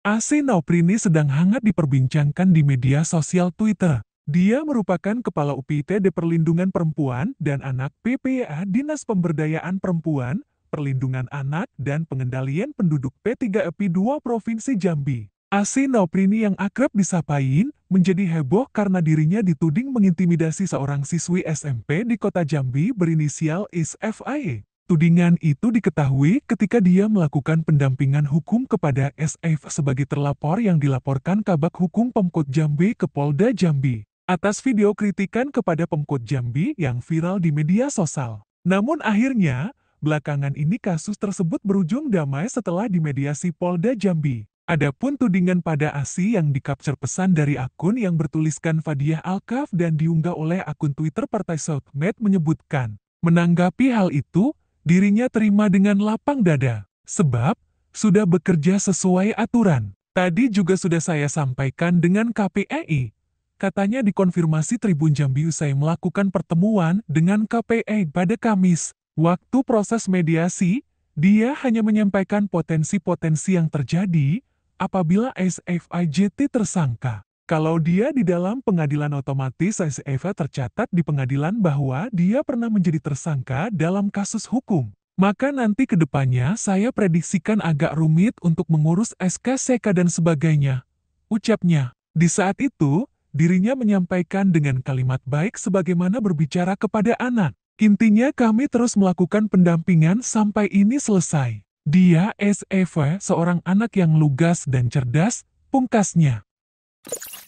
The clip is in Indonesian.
AC Nauprini sedang hangat diperbincangkan di media sosial Twitter. Dia merupakan Kepala UPT di Perlindungan Perempuan dan Anak PPA Dinas Pemberdayaan Perempuan, Perlindungan Anak, dan Pengendalian Penduduk P3EPI 2 Provinsi Jambi. AC Nauprini yang akrab disapain, menjadi heboh karena dirinya dituding mengintimidasi seorang siswi SMP di kota Jambi berinisial IS Tudingan itu diketahui ketika dia melakukan pendampingan hukum kepada SF sebagai terlapor yang dilaporkan Kabak Hukum Pemkot Jambi ke Polda Jambi atas video kritikan kepada Pemkot Jambi yang viral di media sosial. Namun akhirnya, belakangan ini kasus tersebut berujung damai setelah dimediasi Polda Jambi. Adapun tudingan pada ASI yang dikapcer pesan dari akun yang bertuliskan Fadiah Alkaf dan diunggah oleh akun Twitter Partai Southmed menyebutkan, menanggapi hal itu, dirinya terima dengan lapang dada, sebab sudah bekerja sesuai aturan. Tadi juga sudah saya sampaikan dengan KPEI. Katanya dikonfirmasi Tribun Jambi usai melakukan pertemuan dengan KPEI pada Kamis. Waktu proses mediasi, dia hanya menyampaikan potensi-potensi yang terjadi apabila SFIJT tersangka. Kalau dia di dalam pengadilan otomatis Eva tercatat di pengadilan bahwa dia pernah menjadi tersangka dalam kasus hukum. Maka nanti ke depannya saya prediksikan agak rumit untuk mengurus SKCK dan sebagainya. Ucapnya. Di saat itu, dirinya menyampaikan dengan kalimat baik sebagaimana berbicara kepada anak. Intinya kami terus melakukan pendampingan sampai ini selesai. Dia Eva, seorang anak yang lugas dan cerdas, pungkasnya. you